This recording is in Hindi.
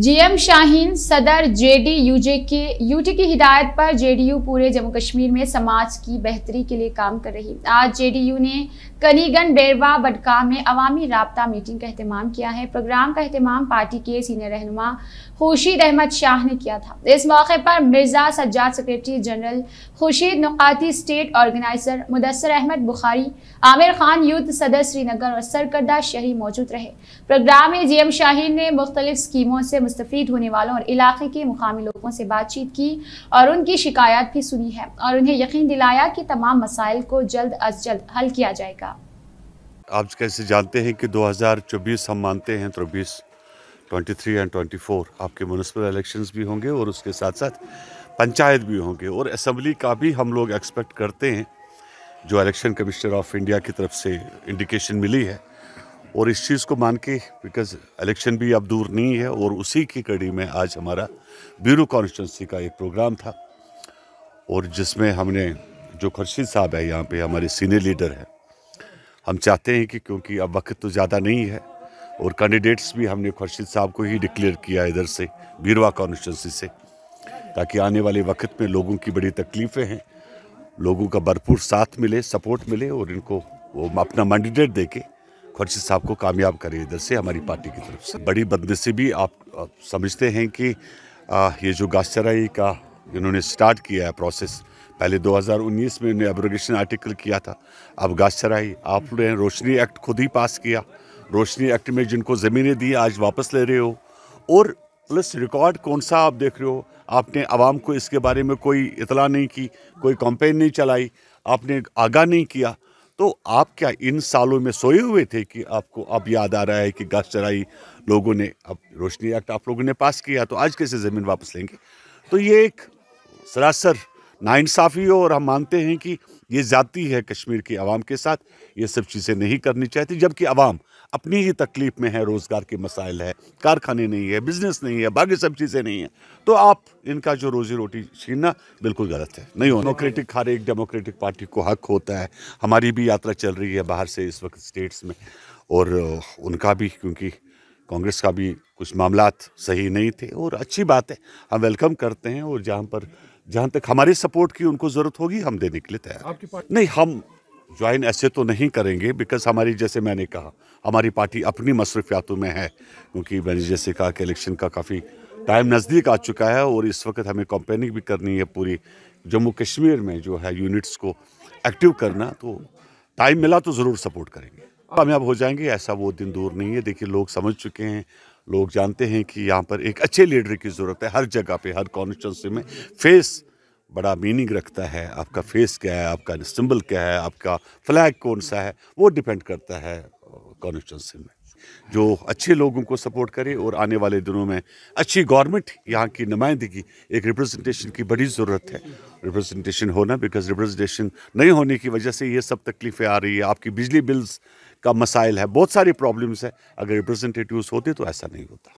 जीएम शाहीन सदर जे के यूटी की हिदायत पर जेडीयू पूरे जम्मू कश्मीर में समाज की बेहतरी के लिए काम कर रही आज जेडीयू ने कनीगन बेरवा बडकाम में अवामी रबता मीटिंग का अहतमाम किया है प्रोग्राम का अहतमाम पार्टी के सीनियर रहनुमा खुर्शीद अहमद शाह ने किया था इस मौके पर Mirza Sajjad secretary general Khurshid Nukati state organizer Mudasir Ahmad Bukhari Aamir Khan youth सदर श्रीनगर और सरकर्दा शहरी मौजूद रहे प्रोग्राम में जीएम शाहीन ने मुख्तलिफ स्कीमों से मुस्तफ़ होने वालों और इलाके के मुकामी लोगों से बातचीत की और उनकी शिकायत भी सुनी है और उन्हें यकीन दिलाया कि तमाम मसाइल को जल्द अज जल्द हल किया जाएगा आप कैसे जानते हैं कि 2024 हम मानते हैं तो 20 23 एंड 24 आपके म्यूनसिपल इलेक्शंस भी होंगे और उसके साथ साथ पंचायत भी होंगे और असम्बली का भी हम लोग एक्सपेक्ट करते हैं जो इलेक्शन कमिश्नर ऑफ इंडिया की तरफ से इंडिकेशन मिली है और इस चीज़ को मान के बिकॉज इलेक्शन भी अब दूर नहीं है और उसी की कड़ी में आज हमारा ब्यूरो कॉन्स्टिटेंसी का एक प्रोग्राम था और जिसमें हमने जो खुर्शीद साहब है यहाँ पे हमारे सीनियर लीडर हैं हम चाहते हैं कि क्योंकि अब वक्त तो ज़्यादा नहीं है और कैंडिडेट्स भी हमने खुर्शीद साहब को ही डिक्लेयर किया इधर से बीरवा कॉन्स्टिटेंसी से ताकि आने वाले वक्त में लोगों की बड़ी तकलीफ़ें हैं लोगों का भरपूर साथ मिले सपोर्ट मिले और इनको वो अपना मैंडिडेट दे के खुर्शीद साहब को कामयाब करें इधर से हमारी पार्टी की तरफ से बड़ी बदनसी भी आप, आप समझते हैं कि आ, ये जो गाश्चराई का इन्होंने स्टार्ट किया है प्रोसेस पहले 2019 में इन्होंने एब्रोगेशन आर्टिकल किया था अब गाश्चराई आपने रोशनी एक्ट खुद ही पास किया रोशनी एक्ट में जिनको ज़मीनें दी आज वापस ले रहे हो और प्लस रिकॉर्ड कौन सा आप देख रहे हो आपने आवाम को इसके बारे में कोई इतला नहीं की कोई कंपेन नहीं चलाई आपने आगाह नहीं किया तो आप क्या इन सालों में सोए हुए थे कि आपको अब याद आ रहा है कि गश चराई लोगों ने अब रोशनी एक्ट आप लोगों ने पास किया तो आज कैसे ज़मीन वापस लेंगे तो ये एक सरासर नाइंसाफ़ी हो और हम मानते हैं कि ये जाती है कश्मीर की आवाम के साथ ये सब चीज़ें नहीं करनी चाहती जबकि आवाम अपनी ही तकलीफ़ में है रोज़गार के मसाइल है कारखाने नहीं है बिज़नेस नहीं है बाकी सब चीज़ें नहीं हैं तो आप इनका जो रोज़ी रोटी छीनना बिल्कुल गलत है नहीं हो डेमोक्रेटिक हर एक डेमोक्रेटिक पार्टी को हक होता है हमारी भी यात्रा चल रही है बाहर से इस वक्त स्टेट्स में और उनका भी क्योंकि कांग्रेस का भी कुछ मामला सही नहीं थे और अच्छी बात है हम वेलकम करते हैं और जहाँ पर जहाँ तक हमारी सपोर्ट की उनको ज़रूरत होगी हम देने के लिए तैयार नहीं हम ज्वाइन ऐसे तो नहीं करेंगे बिकॉज हमारी जैसे मैंने कहा हमारी पार्टी अपनी मसरूफियातों में है क्योंकि मैंने जैसे कहा कि इलेक्शन का काफ़ी टाइम नज़दीक आ चुका है और इस वक्त हमें कंपेनिंग भी करनी है पूरी जम्मू कश्मीर में जो है यूनिट्स को एक्टिव करना तो टाइम मिला तो ज़रूर सपोर्ट करेंगे कामयाब हो जाएंगे ऐसा वो दिन दूर नहीं है देखिए लोग समझ चुके हैं लोग जानते हैं कि यहाँ पर एक अच्छे लीडर की ज़रूरत है हर जगह पे हर कॉन्स्टिट्यूंसी में फेस बड़ा मीनिंग रखता है आपका फेस क्या है आपका सिंबल क्या है आपका फ्लैग कौन सा है वो डिपेंड करता है कॉन्स्टिट्यूंसी में जो अच्छे लोगों को सपोर्ट करे और आने वाले दिनों में अच्छी गवर्नमेंट यहाँ की नुमाइंदगी एक रिप्रेजेंटेशन की बड़ी ज़रूरत है रिप्रेजेंटेशन होना बिकॉज रिप्रेजेंटेशन नहीं होने की वजह से ये सब तकलीफ़ें आ रही है आपकी बिजली बिल्स का मसाइल है बहुत सारी प्रॉब्लम्स है अगर रिप्रेजेंटेटिव होते तो ऐसा नहीं होता